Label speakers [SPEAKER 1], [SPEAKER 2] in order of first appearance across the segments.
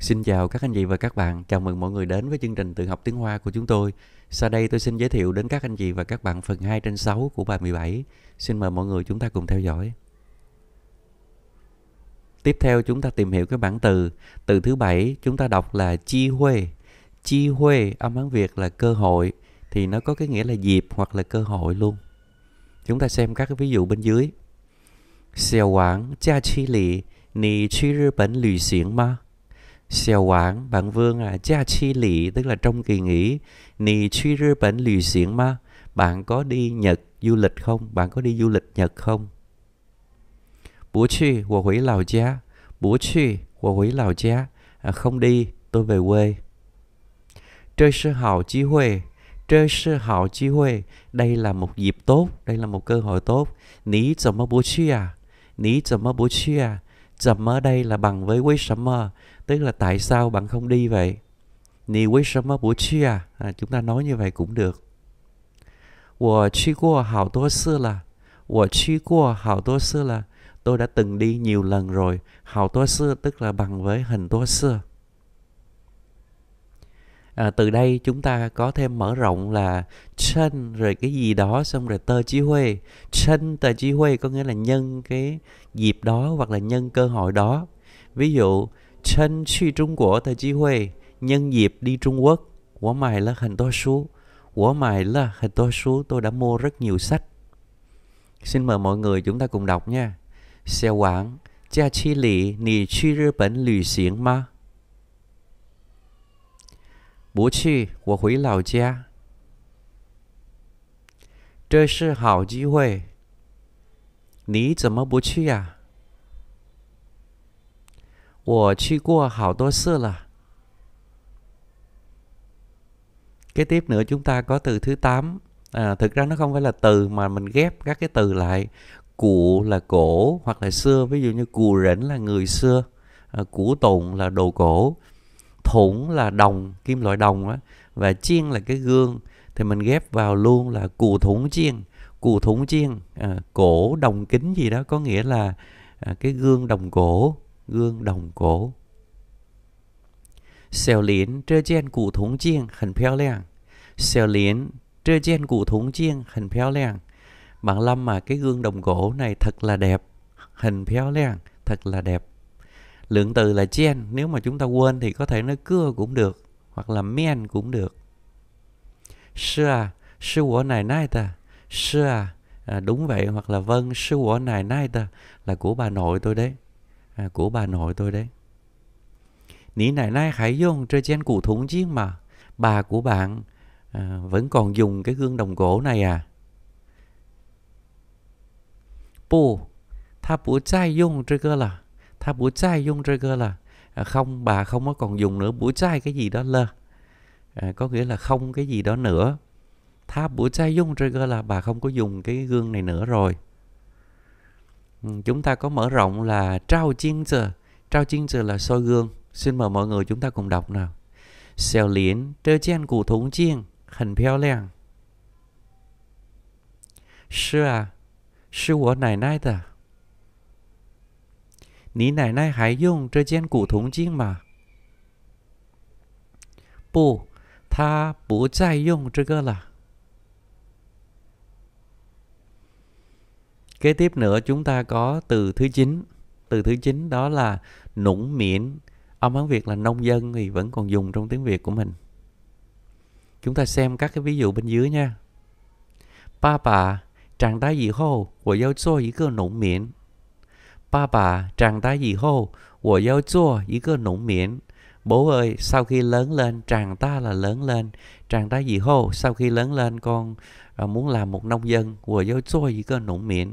[SPEAKER 1] Xin chào các anh chị và các bạn, chào mừng mọi người đến với chương trình tự học tiếng Hoa của chúng tôi. Sau đây tôi xin giới thiệu đến các anh chị và các bạn phần 2 trên 6 của bài 17. Xin mời mọi người chúng ta cùng theo dõi. Tiếp theo chúng ta tìm hiểu cái bảng từ. Từ thứ bảy chúng ta đọc là chi huê. Chi huê âm Hán Việt là cơ hội thì nó có cái nghĩa là dịp hoặc là cơ hội luôn. Chúng ta xem các cái ví dụ bên dưới. Xiao Wang, cha Chi Lì, Nì Chi Rì Bẩn Lì Xiển Ma. Xiao Wang, bạn Vương à, cha Chi Lị, tức là trong kỳ nghỉ, Nì Truy Rư bệnh Lì Xuyển Ma, bạn có đi Nhật du lịch không? Bạn có đi du lịch Nhật không? Bố chi Hồ Hủy Lào Gia, Bố chi Hồ Hủy Lào Gia, à, không đi, tôi về quê. Trời sư hào chí huê, trời sư hào chí huê. đây là một dịp tốt, đây là một cơ hội tốt. Ní 怎么不去 à? Ní 怎么不去 à? ở đây là bằng với quý summer tức là tại sao bạn không đi vậy ni quý summer bố chia à? à, chúng ta nói như vậy cũng được Tôi đã từng đi nhiều lần rồi. Hào tố sư tức là bằng với hình tố xưa à, từ đây chúng ta có thêm mở rộng là chân rồi cái gì đó xong rồi tơ chí huê chân tờ chí huê có nghĩa là nhân cái dịp đó hoặc là nhân cơ hội đó ví dụ chân suy trung của tờ chí huê nhân dịp đi trung quốc của mày là hình tô số của mày là hình tô số tôi đã mua rất nhiều sách xin mời mọi người chúng ta cùng đọc nha xe quảng cha chi lì nì chi rơ bẩn lì xiển ma 不去，我回老家。这是好机会，你怎么不去呀、啊？我去过好多次了。Kế tiếp nữa chúng ta có từ thứ 8. À, thực ra nó không phải là từ mà mình ghép các cái từ lại. Cụ là cổ hoặc là xưa. Ví dụ như cụ rỉnh là người xưa. À, củ tụng là đồ cổ thủng là đồng kim loại đồng á và chiên là cái gương thì mình ghép vào luôn là cù thủng chiên cù thủng chiên à, cổ đồng kính gì đó có nghĩa là à, cái gương đồng cổ gương đồng cổ xèo liễn trơ chen cù thủng chiên hình phéo lèng xèo liễn trơ chen cù thủng chiên hình phéo lèng bạn lâm mà cái gương đồng cổ này thật là đẹp hình phéo lèng thật là đẹp lượng từ là chen nếu mà chúng ta quên thì có thể nói cưa cũng được hoặc là men cũng được sư à sư của này nay ta sư à, đúng vậy hoặc là vâng sư của này nay ta là của bà nội tôi đấy à, của bà nội tôi đấy Nỉ nại nay hãy dùng chơi chen cụ thúng chiên mà Bà của bạn à, vẫn còn dùng cái gương đồng gỗ này à Bù Tha bù dùng chơi là tha búa chai dung trời cơ là à, không bà không có còn dùng nữa búa chai cái gì đó lơ à, có nghĩa là không cái gì đó nữa tha búa chai dung trời cơ là bà không có dùng cái gương này nữa rồi ừ, chúng ta có mở rộng là trao chiên giờ trao chiên giờ là soi gương xin mời mọi người chúng ta cùng đọc nào xèo liến trơ chen cụ thúng chiên hình peo leng sư à sư của nài nai ta 你奶奶还用这件古铜镜吗？不，她不再用这个了。Kế tiếp nữa chúng ta có từ thứ chín, Từ thứ chín đó là nũng miễn. Âm Hán Việt là nông dân thì vẫn còn dùng trong tiếng Việt của mình. Chúng ta xem các cái ví dụ bên dưới nha. Ba bà, chẳng ta gì hô, của giao cho ý cơ nũng miễn. Ba bà, chàng ta 以后我要做一个农民. Bố ơi, sau khi lớn lên, chàng ta là lớn lên. Chàng ta 以后 sau khi lớn lên, con à, muốn làm một nông dân. 我要做一个农民.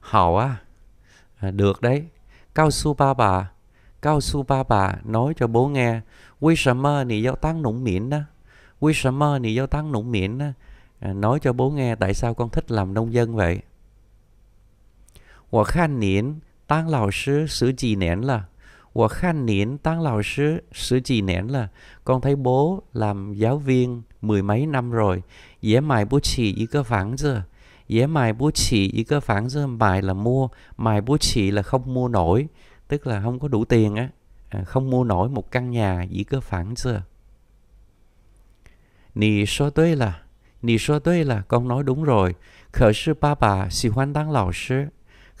[SPEAKER 1] Hảo à, được đấy. Cao su ba bà, cao su ba bà nói cho bố nghe. Vì sao mà nì giao tăng nũng miễn đó? Vì sao mà nì giao tăng nũng miễn đó? À, nói cho bố nghe tại sao con thích làm nông dân vậy? 我看您当老师十几年了。我看您当老师十几年了. Con thấy bố làm giáo viên mười mấy năm rồi. Dễ mài bố chỉ ý cơ phán giờ. Dễ mài bố chỉ ý cơ phán giờ. Mài là mua, mài bố chỉ là không mua nổi. Tức là không có đủ tiền á. À, không mua nổi một căn nhà ý cơ phán giờ. Nì số tuê là, nì số tuê là, con nói đúng rồi. Khở sư ba bà, xì hoan tăng lão sư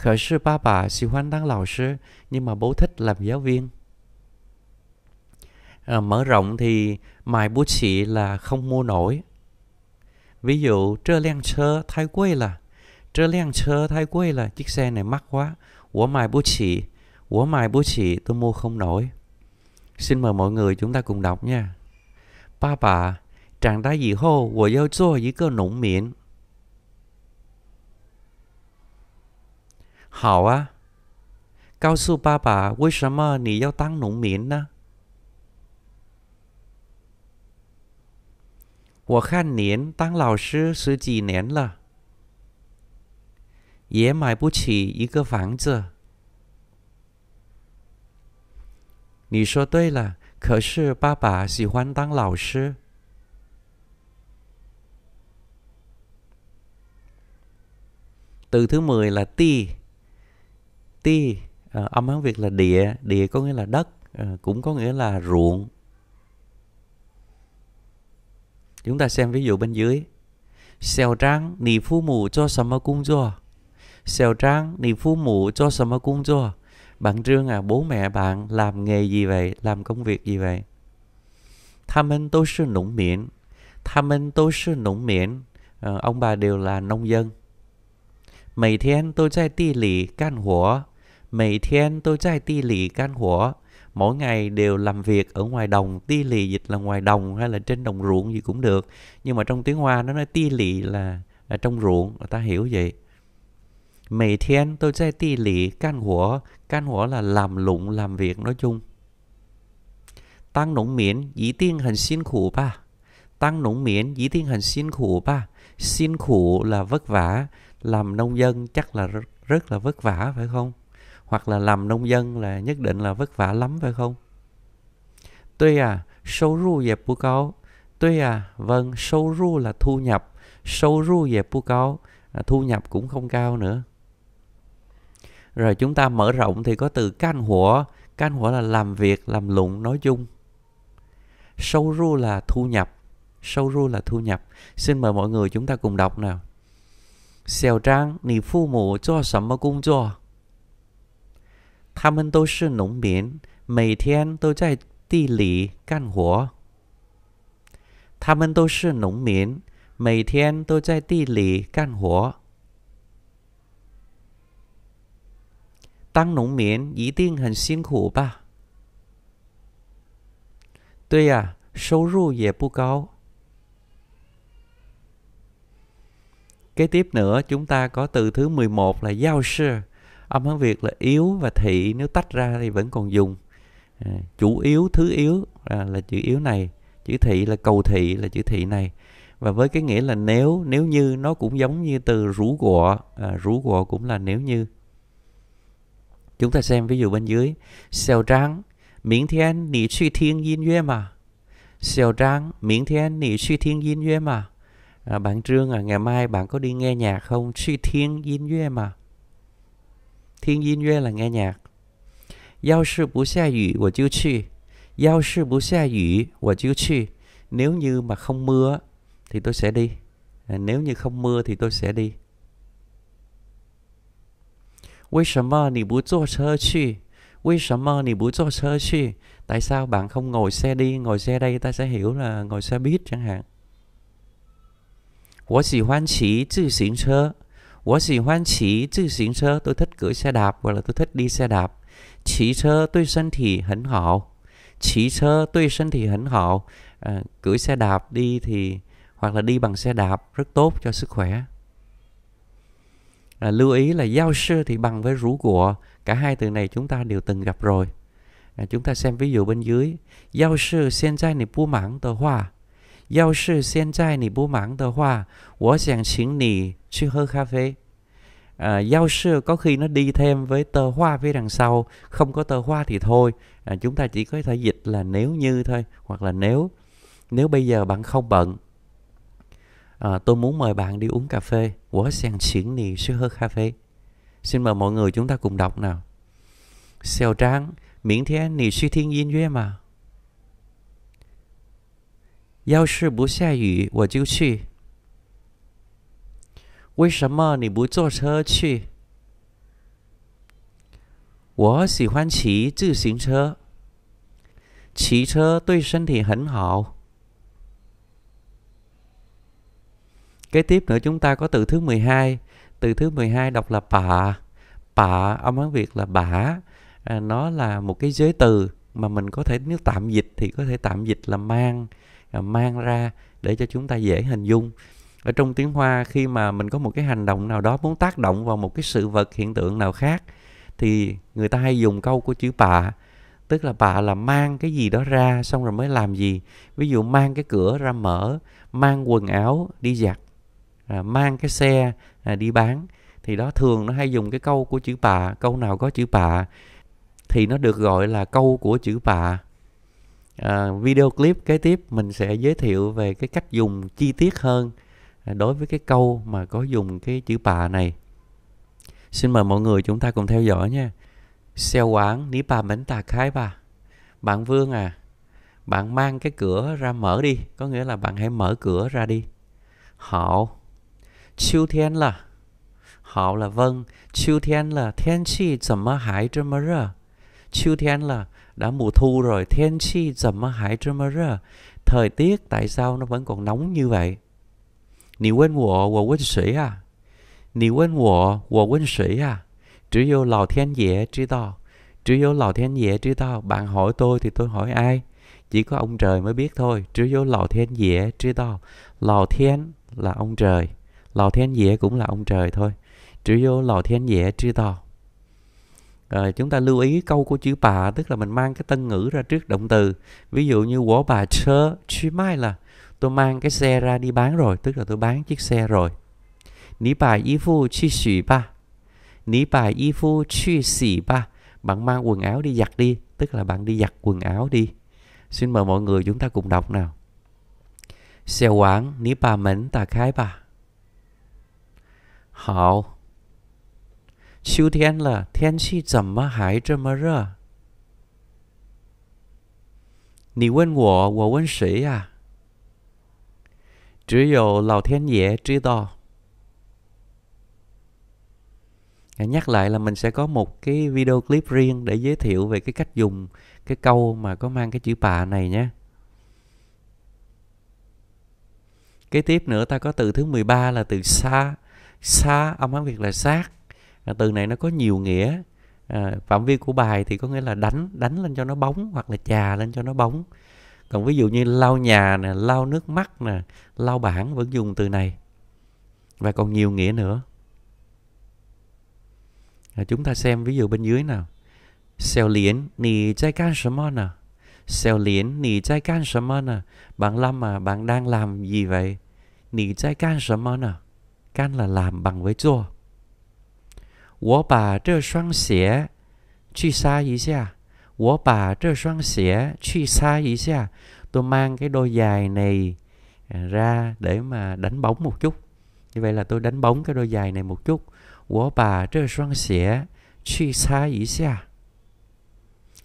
[SPEAKER 1] khởi ba bà sư 可是爸爸喜欢当老师 nhưng mà bố thích làm giáo viên à, mở rộng thì mài bố chị là không mua nổi ví dụ trơ len chơ thái quê là trơ len chơ thái quê là chiếc xe này mắc quá của mài bố chị của mài bố chị tôi mua không nổi xin mời mọi người chúng ta cùng đọc nha ba bà chẳng đã gì hô của giao cho với cơ nũng miệng 好啊！告诉爸爸，为什么你要当农民呢？我看您当老师十几年了，也买不起一个房子。你说对了，可是爸爸喜欢当老师。từ thứ mười là ti ti à, âm Hán Việt là địa địa có nghĩa là đất à, cũng có nghĩa là ruộng chúng ta xem ví dụ bên dưới xèo trắng nì phu mù cho sầm cung do xèo trắng nì phu mù cho sầm cung do bạn trương à bố mẹ bạn làm nghề gì vậy làm công việc gì vậy tham minh tôi sư nũng miệng. tham minh tôi sư nũng miệng. Ờ, ông bà đều là nông dân mấy thiên tôi chạy ti lì can hỏa. Mỗi thiên tôi chạy ti lì can hủa. Mỗi ngày đều làm việc ở ngoài đồng. Ti lì dịch là ngoài đồng hay là trên đồng ruộng gì cũng được. Nhưng mà trong tiếng Hoa nó nói ti lì là, là trong ruộng. Người ta hiểu vậy. Mỗi thiên tôi chạy ti lì can hủa. Can hủa là làm lụng, làm việc nói chung. Tăng nũng miễn, dĩ tiên hành xin khủ ba. Tăng nũng miễn, dĩ tiên hành xin khủ ba. Xin khủ là vất vả. Làm nông dân chắc là rất, rất là vất vả phải không? hoặc là làm nông dân là nhất định là vất vả lắm phải không? Tuy à, sâu ru về bù cao. Tuy à, vâng, sâu ru là thu nhập. Sâu ru về bù cao, à, thu nhập cũng không cao nữa. Rồi chúng ta mở rộng thì có từ can hủa. Can hủa là làm việc, làm lụng nói chung. Sâu ru là thu nhập. Sâu ru là thu nhập. Xin mời mọi người chúng ta cùng đọc nào. Xiao Trang, nì phu mụ cho sầm cung cho. 他们都是农民，每天都在地里干活。他们都是农民，每天都在地里干活。当农民一定很辛苦吧？对呀，收入也不高。kế tiếp nữa chúng ta có từ thứ là g i o sư âm hán việt là yếu và thị nếu tách ra thì vẫn còn dùng à, chủ yếu thứ yếu à, là chữ yếu này chữ thị là cầu thị là chữ thị này và với cái nghĩa là nếu nếu như nó cũng giống như từ rủ gọ à, rú gọ cũng là nếu như chúng ta xem ví dụ bên dưới xèo trang miễn thiên nỉ suy thiên yin yue mà xèo trang miễn thiên nỉ suy thiên yin yue mà à, bạn trương à ngày mai bạn có đi nghe nhạc không suy thiên yin yue mà 听音乐 là nghe nhạc. Nếu như mà không mưa thì tôi sẽ đi. À, nếu như không mưa thì tôi sẽ đi. 为什么你不坐车去？为什么你不坐车去？Tại sao bạn không ngồi xe đi? Ngồi xe đây ta sẽ hiểu là ngồi xe buýt chẳng hạn. 我喜欢骑自行车。我喜欢骑自行车，tôi thích cưỡi xe đạp hoặc là tôi thích đi xe đạp. Chỉ 车对身体很好. Chỉ 车对身体很好. À, cưỡi xe đạp đi thì hoặc là đi bằng xe đạp rất tốt cho sức khỏe. À, lưu ý là giao sư thì bằng với rủ của. Cả hai từ này chúng ta đều từng gặp rồi. À, chúng ta xem ví dụ bên dưới. Giao sư hiện tại hoa. 要是现在你不忙的话，我想请你去喝咖啡. À, khi nó đi thêm với tờ hoa phía đằng sau không có tờ hoa thì thôi à, chúng ta chỉ có thể dịch là nếu như thôi hoặc là nếu nếu bây giờ bạn không bận à, tôi muốn mời bạn đi uống cà phê quá sàng xỉn nì sư hơ cà phê xin mời mọi người chúng ta cùng đọc nào xèo tráng miễn thế nì suy thiên duyên duyên mà 要是不下雨，我就去。为什么你不坐车去？我喜欢骑自行车，骑车对身体很好。Kế tiếp nữa chúng ta có từ thứ 12. Từ thứ 12 đọc là bả, bả, âm Hán Việt là bả. À, nó là một cái giới từ mà mình có thể nếu tạm dịch thì có thể tạm dịch là mang À, mang ra để cho chúng ta dễ hình dung ở trong tiếng hoa khi mà mình có một cái hành động nào đó muốn tác động vào một cái sự vật hiện tượng nào khác thì người ta hay dùng câu của chữ bạ tức là bạ là mang cái gì đó ra xong rồi mới làm gì ví dụ mang cái cửa ra mở mang quần áo đi giặt à, mang cái xe à, đi bán thì đó thường nó hay dùng cái câu của chữ bạ câu nào có chữ bạ thì nó được gọi là câu của chữ bạ À, video clip kế tiếp mình sẽ giới thiệu về cái cách dùng chi tiết hơn à, đối với cái câu mà có dùng cái chữ bà này xin mời mọi người chúng ta cùng theo dõi nha xeo quán ní bà mến tà khái bà bạn vương à bạn mang cái cửa ra mở đi có nghĩa là bạn hãy mở cửa ra đi họ chiêu thiên là họ là vâng chiêu thiên là thiên chi 怎么还这么热秋天 là đã mùa thu rồi thiên chi dầm hải trơ mơ ra thời tiết tại sao nó vẫn còn nóng như vậy Nì quên của của quân sĩ à Nì quên của của quân sĩ à Chỉ yêu lào thiên dễ trí to Chỉ yêu lào thiên dễ trí to Bạn hỏi tôi thì tôi hỏi ai Chỉ có ông trời mới biết thôi Chỉ yêu lào thiên dễ trí to Lào thiên là ông trời Lào thiên dễ cũng là ông trời thôi Chỉ yêu lào thiên dễ trí to rồi chúng ta lưu ý câu của chữ bà tức là mình mang cái tân ngữ ra trước động từ ví dụ như của bà chơ chứ mai là tôi mang cái xe ra đi bán rồi tức là tôi bán chiếc xe rồi ní bà y phu chi xỉ ba ní bà y phu chi xỉ ba bạn mang quần áo đi giặt đi tức là bạn đi giặt quần áo đi xin mời mọi người chúng ta cùng đọc nào xe quán ní bà mến tà khái bà hậu 秋天了，天气怎么还这么热？你问我，我问谁呀、啊？只有老天爷知道. À? Nhắc lại là mình sẽ có một cái video clip riêng để giới thiệu về cái cách dùng cái câu mà có mang cái chữ bà này nhé. Kế tiếp nữa ta có từ thứ 13 là từ xa. Xa âm hán Việt là sát à, từ này nó có nhiều nghĩa à, phạm vi của bài thì có nghĩa là đánh đánh lên cho nó bóng hoặc là chà lên cho nó bóng còn ví dụ như lau nhà nè lau nước mắt nè lau bảng vẫn dùng từ này và còn nhiều nghĩa nữa à, chúng ta xem ví dụ bên dưới nào xèo liễn nì trái can nè xèo liễn nì trái can nè bạn lâm mà bạn đang làm gì vậy nì trái can nè can là làm bằng với chua 我把这双鞋去 xa 一下。我把这双鞋去 xa 一下. Tôi mang cái đôi giày này ra để mà đánh bóng một chút. Như vậy là tôi đánh bóng cái đôi giày này một chút. Wo bà trơ xoang xỉa Chi xa ý xa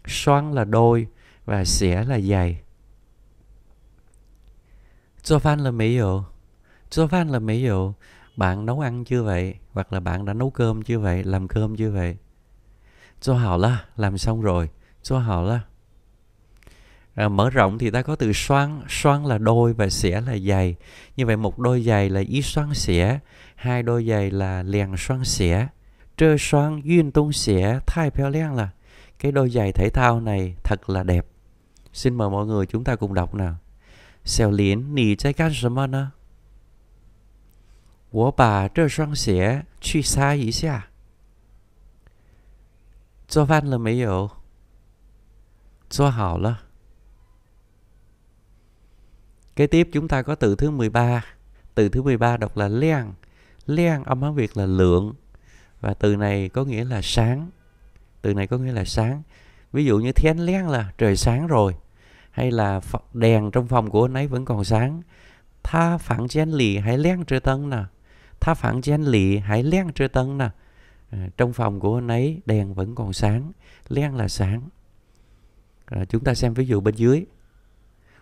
[SPEAKER 1] Xoang là đôi Và xỉa là giày Cho phan là mấy yếu Cho phan là bạn nấu ăn chưa vậy hoặc là bạn đã nấu cơm chưa vậy làm cơm chưa vậy cho hào là làm xong rồi cho hào là à, mở rộng thì ta có từ xoan xoan là đôi và xẻ là giày như vậy một đôi giày là ý xoan xẻ hai đôi giày là liền xoan xẻ trơ xoan duyên tung xẻ thay phéo len là cái đôi giày thể thao này thật là đẹp xin mời mọi người chúng ta cùng đọc nào xèo liến nì trái can sơ mơ 我把这双鞋去擦一下。做饭了没有？做好了。Kế tiếp chúng ta có từ thứ 13. Từ thứ 13 đọc là liang. Liang âm Hán Việt là lượng. Và từ này có nghĩa là sáng. Từ này có nghĩa là sáng. Ví dụ như thiên liang là trời sáng rồi. Hay là đèn trong phòng của anh ấy vẫn còn sáng. Tha phản chén lì hãy liang trời tân nè. Tha phản gian lì hãy len trơ tân nè. Ờ, trong phòng của anh ấy đèn vẫn còn sáng, len là sáng. À, chúng ta xem ví dụ bên dưới.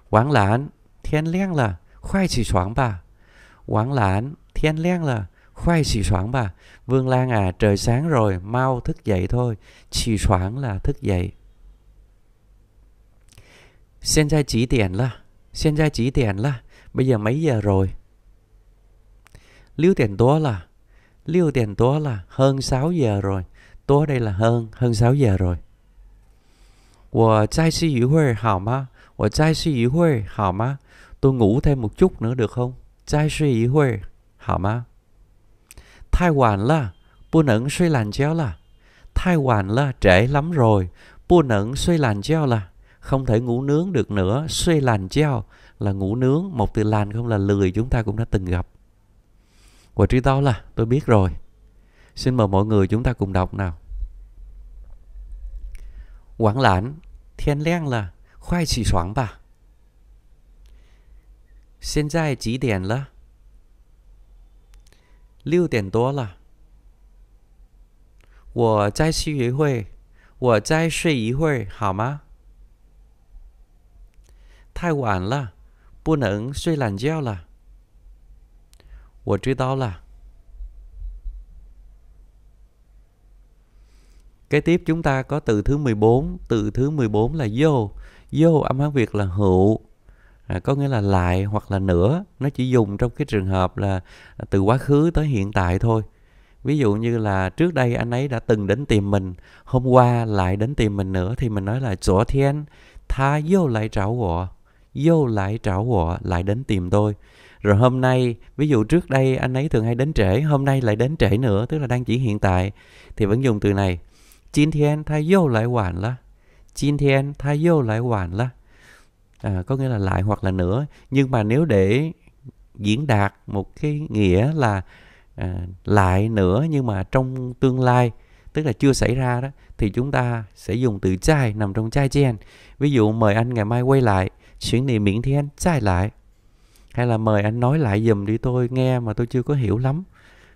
[SPEAKER 1] Quảng lãn, thiên len là khoai xì soảng bà. Quảng lãn, thiên len là khoai xì soảng bà. Vương Lan à, trời sáng rồi, mau thức dậy thôi. Xì soảng là thức dậy. Xin ra chỉ tiền là, xin ra chỉ tiền là, bây giờ mấy giờ rồi? Liêu tiền tố là Liêu tiền tố là hơn 6 giờ rồi Tố đây là hơn Hơn 6 giờ rồi tôi ngủ thêm một chút nữa được không? 再睡一会儿好吗？太晚了，不能睡懒觉了。太晚了，trễ lắm rồi. không thể ngủ nướng được nữa. Xuê làn treo là ngủ nướng. Một từ làn không là lười chúng ta cũng đã từng gặp của Trí Tố là tôi biết rồi. Xin mời mọi người chúng ta cùng đọc nào. Quảng lãn, thiên liang là khoai chỉ xoáng bà. Hiện tại chỉ điểm là? 6点多了。我再睡一会，我再睡一会好吗？太晚了，不能睡懒觉了。我知道了。Kế tiếp chúng ta có từ thứ 14, từ thứ 14 là vô. Vô âm hán Việt là hữu, à, có nghĩa là lại hoặc là nữa. Nó chỉ dùng trong cái trường hợp là từ quá khứ tới hiện tại thôi. Ví dụ như là trước đây anh ấy đã từng đến tìm mình, hôm qua lại đến tìm mình nữa thì mình nói là chỗ thiên tha vô lại trảo của vô lại trảo họ lại đến tìm tôi rồi hôm nay ví dụ trước đây anh ấy thường hay đến trễ hôm nay lại đến trễ nữa tức là đang chỉ hiện tại thì vẫn dùng từ này chín thiên thay vô lại hoàn la chín thiên thay vô lại hoàn la à, có nghĩa là lại hoặc là nữa nhưng mà nếu để diễn đạt một cái nghĩa là à, lại nữa nhưng mà trong tương lai tức là chưa xảy ra đó thì chúng ta sẽ dùng từ chai nằm trong chai chen ví dụ mời anh ngày mai quay lại chuyển niệm miễn thì anh sai lại hay là mời anh nói lại dùm đi tôi nghe mà tôi chưa có hiểu lắm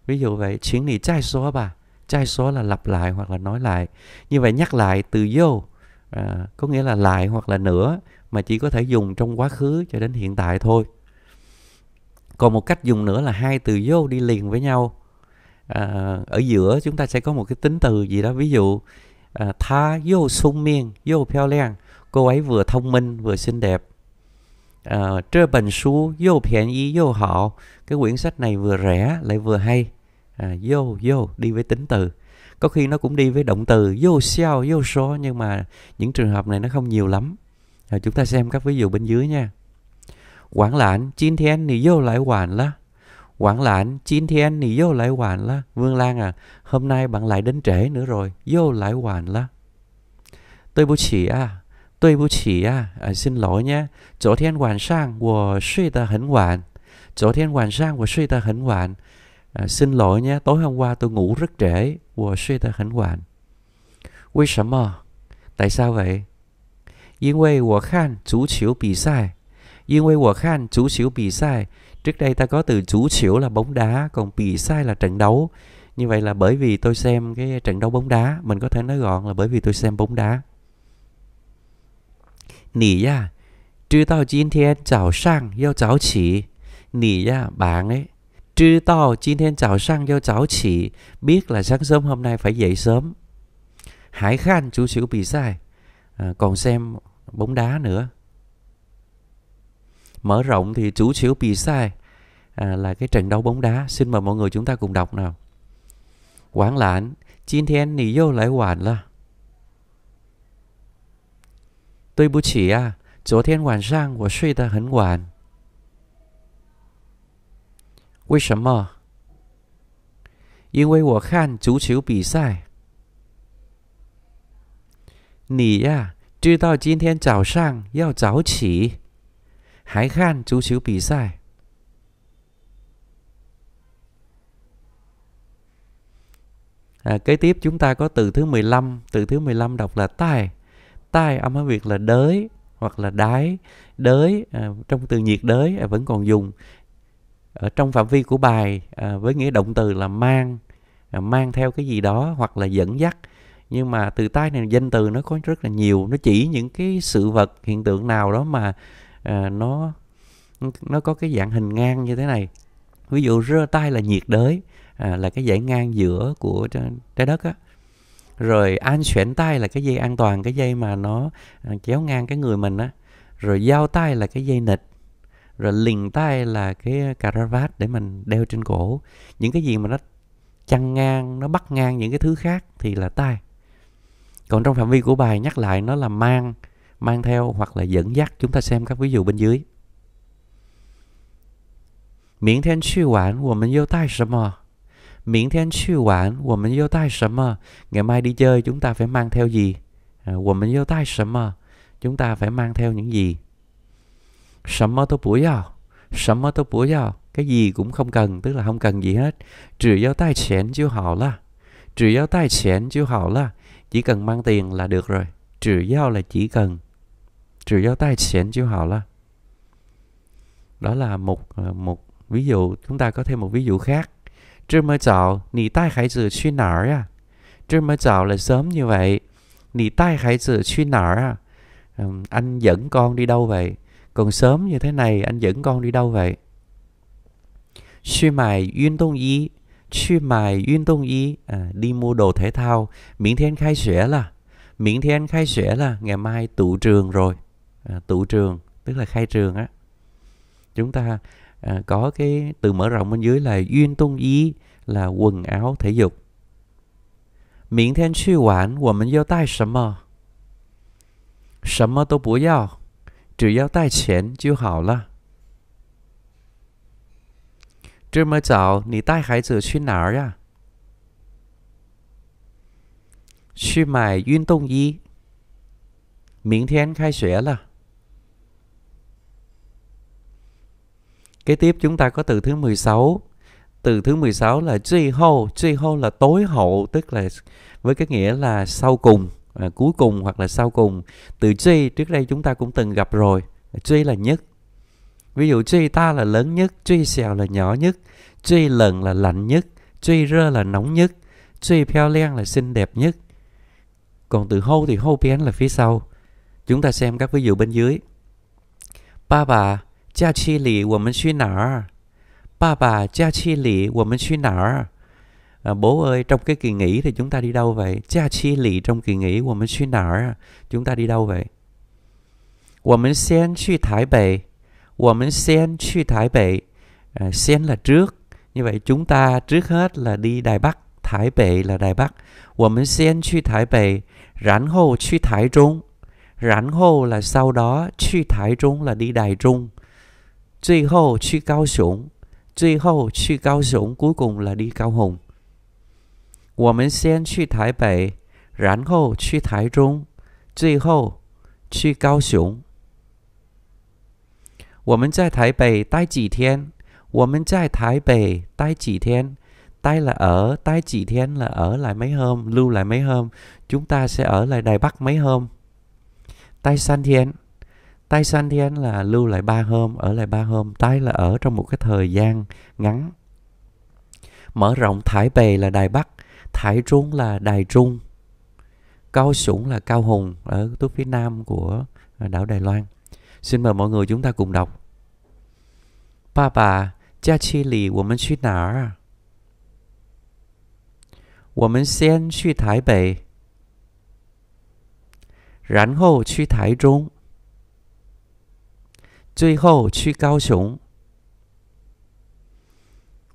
[SPEAKER 1] ví dụ vậy chuyển niệm trai số bà trai số là lặp lại hoặc là nói lại như vậy nhắc lại từ vô à, có nghĩa là lại hoặc là nữa mà chỉ có thể dùng trong quá khứ cho đến hiện tại thôi còn một cách dùng nữa là hai từ vô đi liền với nhau à, ở giữa chúng ta sẽ có một cái tính từ gì đó ví dụ à, tha vô sung miên vô piao len cô ấy vừa thông minh vừa xinh đẹp uh, ờ, Trơ bần su Yêu phiền y yêu họ Cái quyển sách này vừa rẻ lại vừa hay à, Vô vô đi với tính từ Có khi nó cũng đi với động từ Vô sao vô số Nhưng mà những trường hợp này nó không nhiều lắm à, Chúng ta xem các ví dụ bên dưới nha Quảng lãn Chín thiên thì vô lại hoàn lá Quảng lãn Chín thiên thì vô lại hoàn lá Vương Lan à Hôm nay bạn lại đến trễ nữa rồi Vô lại hoàn lá Tôi bố chỉ à 对不起呀、啊，呃，xin lỗi nhé. 昨天晚上我睡得很晚.昨天晚上我睡得很晚. xin lỗi nhé, tối hôm qua tôi ngủ rất trễ. 我睡得很晚.为什么? Tại sao vậy? 因为我看足球比赛.因为我看足球比赛. Trước đây ta có từ chú chiếu là bóng đá, còn bị sai là trận đấu. Như vậy là bởi vì tôi xem cái trận đấu bóng đá, mình có thể nói gọn là bởi vì tôi xem bóng đá. 你呀，知道今天早上要早起。你呀, ấy. Chứ tao 今天早上要早起. Biết là sáng sớm hôm nay phải dậy sớm. Hải Khan chú xỉu bị sai. À, còn xem bóng đá nữa. Mở rộng thì chú xỉu bị sai. À, là cái trận đấu bóng đá. Xin mời mọi người chúng ta cùng đọc nào. Quảng lãnh, 今天你又来晚了。对不起呀、啊，昨天晚上我睡得很晚。为什么？因为我看足球比赛。你呀，知道今天早上要早起，还看足球比赛。À, kế tiếp chúng ta có từ thứ 15, từ thứ 15 đọc là tai tai âm Hán việc là đới hoặc là đái đới à, trong từ nhiệt đới à, vẫn còn dùng ở trong phạm vi của bài à, với nghĩa động từ là mang à, mang theo cái gì đó hoặc là dẫn dắt nhưng mà từ tai này danh từ nó có rất là nhiều nó chỉ những cái sự vật hiện tượng nào đó mà à, nó nó có cái dạng hình ngang như thế này ví dụ rơ tay là nhiệt đới à, là cái dãy ngang giữa của trái đất á rồi an chuyển tay là cái dây an toàn cái dây mà nó kéo à, ngang cái người mình á rồi giao tay là cái dây nịt, rồi lình tay là cái cà caravat để mình đeo trên cổ những cái gì mà nó chăn ngang nó bắt ngang những cái thứ khác thì là tay còn trong phạm vi của bài nhắc lại nó là mang mang theo hoặc là dẫn dắt chúng ta xem các ví dụ bên dưới 明天去玩，我们又带什么？明天去玩我们要带什么？ngày mai đi chơi chúng ta phải mang theo gì? À, ta phải mang theo những gì? 什么都不要，什么都不要，cái gì cũng không cần, tức là không cần gì hết. Trừ chỉ cần mang tiền là được rồi. Trừ là chỉ cần, Đó là một à，một ví dụ, chúng ta có thêm một ví dụ khác. 这么早你带孩子去哪儿呀、à? Trưa mới chào là sớm như vậy. Nì tai hãy đi sớm như thế này anh à, mua đồ thể thao. Miễn thiên khai sẻ là. Miễn thiên khai sẻ là ngày mai tụ trường rồi. À, tụ trường tức là khai trường á. Chúng ta à, có cái từ mở rộng bên dưới là duyên tôn y là quần áo thể dục. Miễn thiên suy quản, của mình giao tay sầm mơ. Sầm mơ tôi bố giao, chỉ giao tay chén chứ hảo là. 这么早，你带孩子去哪儿呀？去买运动衣。明天开学了。Kế tiếp chúng ta có từ thứ 16. Từ thứ 16 là truy hô, truy hô là tối hậu, tức là với cái nghĩa là sau cùng, à, cuối cùng hoặc là sau cùng. Từ truy trước đây chúng ta cũng từng gặp rồi, truy là nhất. Ví dụ truy ta là lớn nhất, truy xèo là nhỏ nhất, truy lần là lạnh nhất, truy rơ là nóng nhất, truy peo len là xinh đẹp nhất. Còn từ hô thì hô pian là phía sau. Chúng ta xem các ví dụ bên dưới. Ba bà 假期里我们去哪儿？Ba bà, cha chi lì, của mình suy nở. À, bố ơi, trong cái kỳ nghỉ thì chúng ta đi đâu vậy? Cha chi lì trong kỳ nghỉ của mình suy nở. Chúng ta đi đâu vậy? Của mình sen 去台北. Của mình sen 去台北. À, sen là trước. Như vậy chúng ta trước hết là đi Đài Bắc. Thái Bệ là Đài Bắc. Của mình sen 去台北. Rãn hô 去台中. Rãn hô là sau đó. 去台中 là đi Đài Trung. 最后去高雄，最后去高雄故宫哪里高雄？我们先去台北，然后去台中，最后去高雄。我们在台北待几天？我们在台北待几天？待了，待几天了？呃，来没？哼，留来没？中大们呃，来台北没？哼，待三天。Tai San Thiên là lưu lại ba hôm, ở lại ba hôm, Tai là ở trong một cái thời gian ngắn. Mở rộng Thái Bề là Đài Bắc, Thái Trung là Đài Trung, Cao Sủng là Cao Hùng ở tuốt phía nam của à, đảo Đài Loan. Xin mời mọi người chúng ta cùng đọc. Ba bà, cha chi lì, 我们去哪儿啊？我们先去台北，然后去台中。最后去高雄。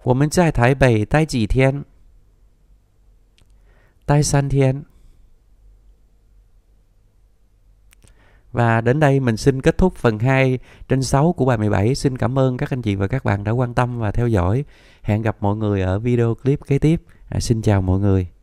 [SPEAKER 1] 我们在台北待几天？待三 thiên. Và đến đây mình xin kết thúc phần 2 trên 6 của bài 17. Xin cảm ơn các anh chị và các bạn đã quan tâm và theo dõi. Hẹn gặp mọi người ở video clip kế tiếp. À, xin chào mọi người.